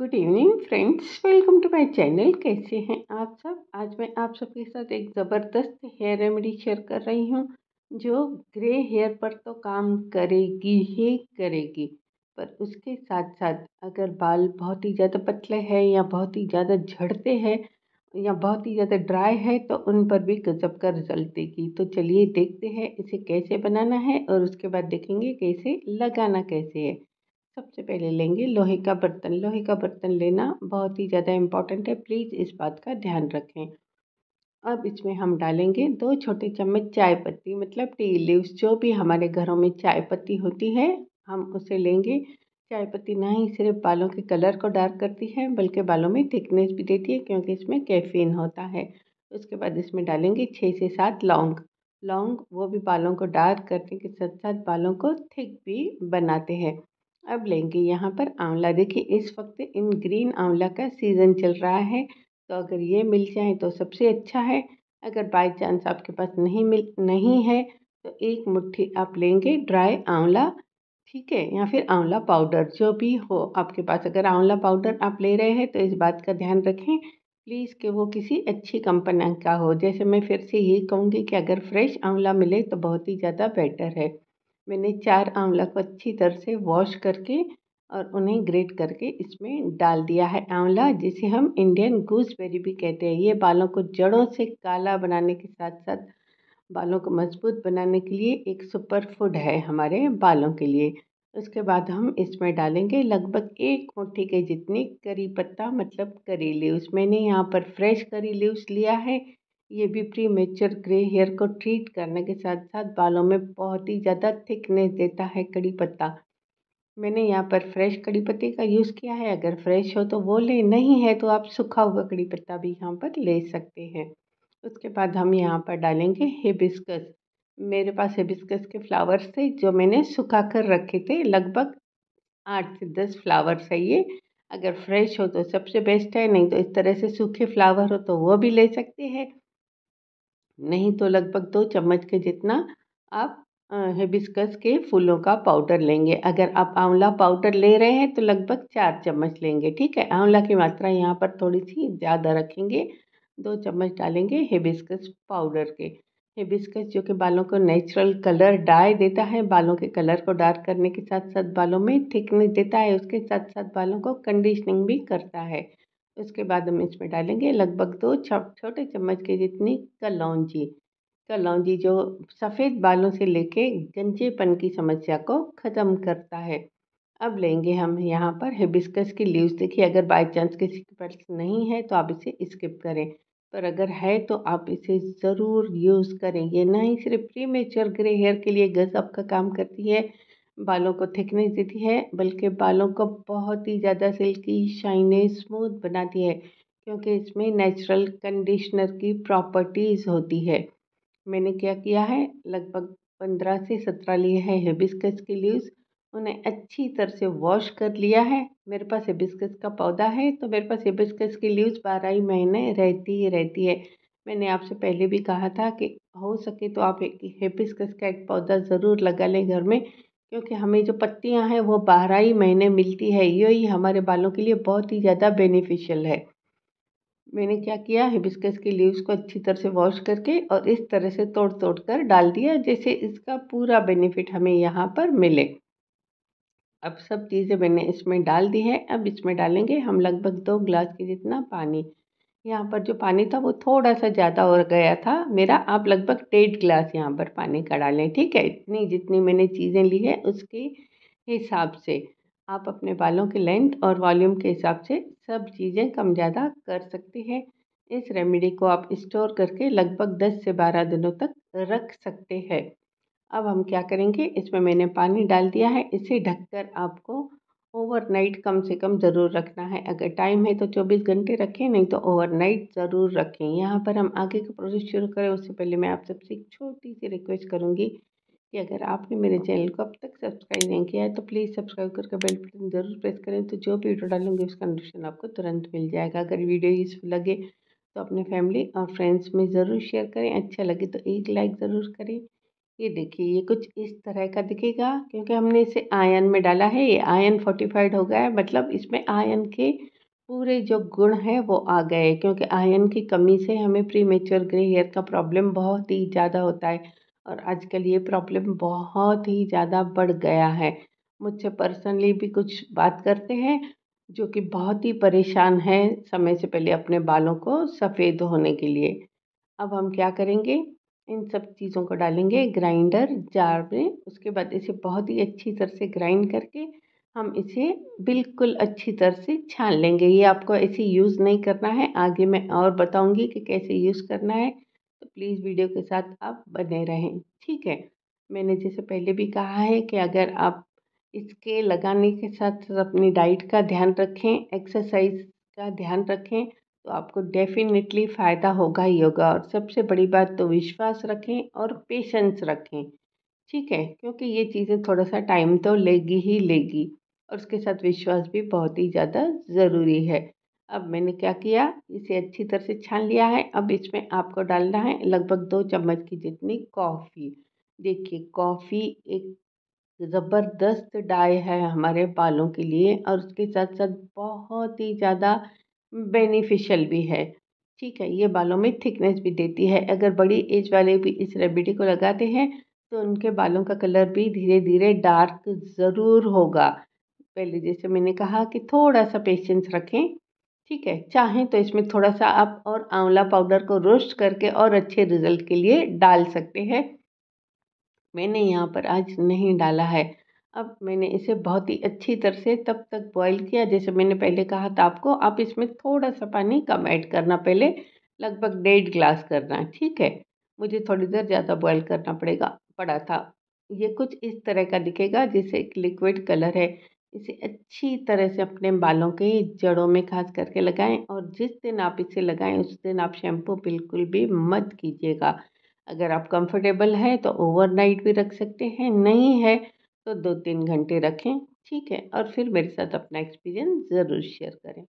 good evening friends welcome to my channel कैसे हैं आप सब आज मैं आप सबके साथ एक ज़बरदस्त हेयर रेमेडी शेयर कर रही हूँ जो ग्रे हेयर पर तो काम करेगी ही करेगी पर उसके साथ साथ अगर बाल बहुत ही ज़्यादा पतले हैं या बहुत ही ज़्यादा झड़ते हैं या बहुत ही ज़्यादा ड्राई है तो उन पर भी गजब का रिजल्ट देगी तो चलिए देखते हैं इसे कैसे बनाना है और उसके बाद देखेंगे कैसे लगाना कैसे है सबसे पहले लेंगे लोहे का बर्तन लोहे का बर्तन लेना बहुत ही ज़्यादा इम्पॉर्टेंट है प्लीज़ इस बात का ध्यान रखें अब इसमें हम डालेंगे दो छोटे चम्मच चाय पत्ती मतलब टी लीव्स जो भी हमारे घरों में चाय पत्ती होती है हम उसे लेंगे चाय पत्ती ना ही सिर्फ बालों के कलर को डार्क करती है बल्कि बालों में थिकनेस भी देती है क्योंकि इसमें कैफीन होता है उसके बाद इसमें डालेंगे छः से सात लौंग लौंग वो भी बालों को डार्क करने के साथ साथ बालों को थिक भी बनाते हैं अब लेंगे यहाँ पर आंवला देखिए इस वक्त इन ग्रीन आंवला का सीज़न चल रहा है तो अगर ये मिल जाए तो सबसे अच्छा है अगर बाई चांस आपके पास नहीं मिल नहीं है तो एक मुट्ठी आप लेंगे ड्राई आंवला ठीक है या फिर आंवला पाउडर जो भी हो आपके पास अगर आंवला पाउडर आप ले रहे हैं तो इस बात का ध्यान रखें प्लीज़ कि वो किसी अच्छी कंपनी का हो जैसे मैं फिर से ये कहूँगी कि अगर फ्रेश आंवला मिले तो बहुत ही ज़्यादा बेटर है मैंने चार आंवला को अच्छी तरह से वॉश करके और उन्हें ग्रेट करके इसमें डाल दिया है आंवला जिसे हम इंडियन गूसबेरी भी कहते हैं ये बालों को जड़ों से काला बनाने के साथ साथ बालों को मजबूत बनाने के लिए एक सुपर फूड है हमारे बालों के लिए उसके बाद हम इसमें डालेंगे लगभग एक मुट्ठी के जितनी करी पत्ता मतलब करी लीव्स मैंने यहाँ पर फ्रेश करी लीव्स लिया है ये भी प्री मेचर ग्रे हेयर को ट्रीट करने के साथ साथ बालों में बहुत ही ज़्यादा थिकनेस देता है कड़ी पत्ता मैंने यहाँ पर फ्रेश कड़ी पत्ते का यूज़ किया है अगर फ्रेश हो तो वो ले नहीं है तो आप सूखा हुआ कड़ी पत्ता भी यहाँ पर ले सकते हैं उसके बाद हम यहाँ पर डालेंगे हिबिस्कस मेरे पास हिबिस्कस के फ्लावर्स थे जो मैंने सुखा कर रखे थे लगभग आठ से दस फ्लावर्स है ये अगर फ्रेश हो तो सबसे बेस्ट है नहीं तो इस तरह से सूखे फ्लावर हो तो वो भी ले सकते हैं नहीं तो लगभग दो चम्मच के जितना आप हिबिस्कस के फूलों का पाउडर लेंगे अगर आप आंवला पाउडर ले रहे हैं तो लगभग चार चम्मच लेंगे ठीक है आंवला की मात्रा यहाँ पर थोड़ी सी ज़्यादा रखेंगे दो चम्मच डालेंगे हिबिस्कस पाउडर के हिबिस्कस जो कि बालों को नेचुरल कलर डाई देता है बालों के कलर को डार्क करने के साथ साथ बालों में थिकनेस देता है उसके साथ साथ बालों को कंडीशनिंग भी करता है उसके बाद हम इसमें डालेंगे लगभग दो छोटे चम्मच के जितनी कलौंजी कलौंजी जो सफ़ेद बालों से लेके गंजेपन की समस्या को ख़त्म करता है अब लेंगे हम यहाँ पर हिबिस्कस की लीव्स देखिए अगर बाई चांस किसी के पास नहीं है तो आप इसे स्किप करें पर अगर है तो आप इसे ज़रूर यूज़ करें ये ना ही सिर्फ प्री मेचर ग्रे हेयर के लिए गजब का काम करती है बालों को थिकनेस देती है बल्कि बालों को बहुत ही ज़्यादा सिल्की शाइनी स्मूथ बनाती है क्योंकि इसमें नेचुरल कंडीशनर की प्रॉपर्टीज़ होती है मैंने क्या किया है लगभग पंद्रह से सत्रह लिए हैं हिबिस्कस के लीव्स उन्हें अच्छी तरह से वॉश कर लिया है मेरे पास हिबिस्कस का पौधा है तो मेरे पास हिबिस्कस की लीव्स बारह ही महीने रहती ही रहती है मैंने आपसे पहले भी कहा था कि हो सके तो आप एक हिबिस्कस का एक पौधा ज़रूर लगा लें घर में क्योंकि हमें जो पत्तियाँ हैं वो बारह ही महीने मिलती है यही हमारे बालों के लिए बहुत ही ज़्यादा बेनिफिशियल है मैंने क्या किया हिबिस्कस के लिए को अच्छी तरह से वॉश करके और इस तरह से तोड़ तोड़ कर डाल दिया जैसे इसका पूरा बेनिफिट हमें यहाँ पर मिले अब सब चीज़ें मैंने इसमें डाल दी है अब इसमें डालेंगे हम लगभग दो ग्लास के जितना पानी यहाँ पर जो पानी था वो थोड़ा सा ज़्यादा हो गया था मेरा आप लगभग डेढ़ गिलास यहाँ पर पानी का डालें ठीक है इतनी जितनी मैंने चीज़ें ली है उसके हिसाब से आप अपने बालों के लेंथ और वॉल्यूम के हिसाब से सब चीज़ें कम ज़्यादा कर सकते हैं इस रेमेडी को आप स्टोर करके लगभग दस से बारह दिनों तक रख सकते हैं अब हम क्या करेंगे इसमें मैंने पानी डाल दिया है इसे ढककर आपको ओवरनाइट कम से कम ज़रूर रखना है अगर टाइम है तो 24 घंटे रखें नहीं तो ओवरनाइट ज़रूर रखें यहाँ पर हम आगे का प्रोसेस शुरू करें उससे पहले मैं आप सबसे एक छोटी सी रिक्वेस्ट करूँगी कि अगर आपने मेरे चैनल को अब तक सब्सक्राइब नहीं किया है तो प्लीज़ सब्सक्राइब करके बेल बटन जरूर प्रेस करें तो जो भी वीडियो डालूंगी उसका नोटिफिकेशन आपको तुरंत मिल जाएगा अगर वीडियो यूजफुल लगे तो अपने फैमिली और फ्रेंड्स में ज़रूर शेयर करें अच्छा लगे तो एक लाइक ज़रूर करें ये देखिए ये कुछ इस तरह का दिखेगा क्योंकि हमने इसे आयन में डाला है ये आयन फोर्टिफाइड हो गया है मतलब इसमें आयन के पूरे जो गुण हैं वो आ गए क्योंकि आयन की कमी से हमें प्री मेच्योर ग्रे हेयर का प्रॉब्लम बहुत ही ज़्यादा होता है और आजकल ये प्रॉब्लम बहुत ही ज़्यादा बढ़ गया है मुझसे पर्सनली भी कुछ बात करते हैं जो कि बहुत ही परेशान हैं समय से पहले अपने बालों को सफ़ेद होने के लिए अब हम क्या करेंगे इन सब चीज़ों को डालेंगे ग्राइंडर जार में उसके बाद इसे बहुत ही अच्छी तरह से ग्राइंड करके हम इसे बिल्कुल अच्छी तरह से छान लेंगे ये आपको ऐसे यूज़ नहीं करना है आगे मैं और बताऊंगी कि कैसे यूज़ करना है तो प्लीज़ वीडियो के साथ आप बने रहें ठीक है मैंने जैसे पहले भी कहा है कि अगर आप इसके लगाने के साथ अपनी डाइट का ध्यान रखें एक्सरसाइज का ध्यान रखें तो आपको डेफ़िनेटली फ़ायदा होगा योगा और सबसे बड़ी बात तो विश्वास रखें और पेशेंस रखें ठीक है क्योंकि ये चीज़ें थोड़ा सा टाइम तो लेगी ही लेगी और उसके साथ विश्वास भी बहुत ही ज़्यादा ज़रूरी है अब मैंने क्या किया इसे अच्छी तरह से छान लिया है अब इसमें आपको डालना है लगभग दो चम्मच की जितनी कॉफ़ी देखिए कॉफ़ी एक ज़बरदस्त डाय है हमारे बालों के लिए और उसके साथ साथ बहुत ही ज़्यादा बेनिफिशियल भी है ठीक है ये बालों में थिकनेस भी देती है अगर बड़ी एज वाले भी इस रेमेडी को लगाते हैं तो उनके बालों का कलर भी धीरे धीरे डार्क ज़रूर होगा पहले जैसे मैंने कहा कि थोड़ा सा पेशेंस रखें ठीक है चाहें तो इसमें थोड़ा सा आप और आंवला पाउडर को रोस्ट करके और अच्छे रिजल्ट के लिए डाल सकते हैं मैंने यहाँ पर आज नहीं डाला है अब मैंने इसे बहुत ही अच्छी तरह से तब तक बॉईल किया जैसे मैंने पहले कहा था आपको आप इसमें थोड़ा सा पानी कम ऐड करना पहले लगभग डेढ़ ग्लास करना ठीक है मुझे थोड़ी देर ज़्यादा बॉईल करना पड़ेगा पड़ा था ये कुछ इस तरह का दिखेगा जैसे एक लिक्विड कलर है इसे अच्छी तरह से अपने बालों के जड़ों में खास करके लगाएँ और जिस दिन आप इसे लगाएं उस दिन आप शैम्पू बिल्कुल भी मत कीजिएगा अगर आप कंफर्टेबल हैं तो ओवरनाइट भी रख सकते हैं नहीं है तो दो तीन घंटे रखें ठीक है और फिर मेरे साथ अपना एक्सपीरियंस ज़रूर शेयर करें